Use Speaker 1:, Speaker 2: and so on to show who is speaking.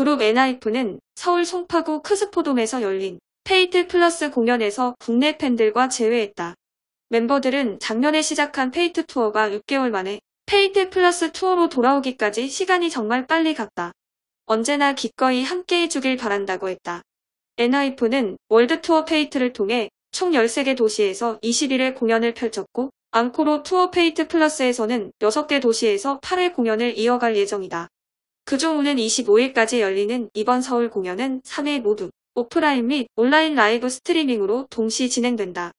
Speaker 1: 그룹 엔하이프는 서울 송파구 크스포돔에서 열린 페이트 플러스 공연에서 국내 팬들과 제외했다. 멤버들은 작년에 시작한 페이트 투어가 6개월 만에 페이트 플러스 투어로 돌아오기까지 시간이 정말 빨리 갔다. 언제나 기꺼이 함께 해주길 바란다고 했다. 엔하이프는 월드투어 페이트를 통해 총 13개 도시에서 21일 공연을 펼쳤고 앙코로 투어 페이트 플러스에서는 6개 도시에서 8회 공연을 이어갈 예정이다. 그중 오는 25일까지 열리는 이번 서울 공연은 3회 모두 오프라인 및 온라인 라이브 스트리밍으로
Speaker 2: 동시 진행된다.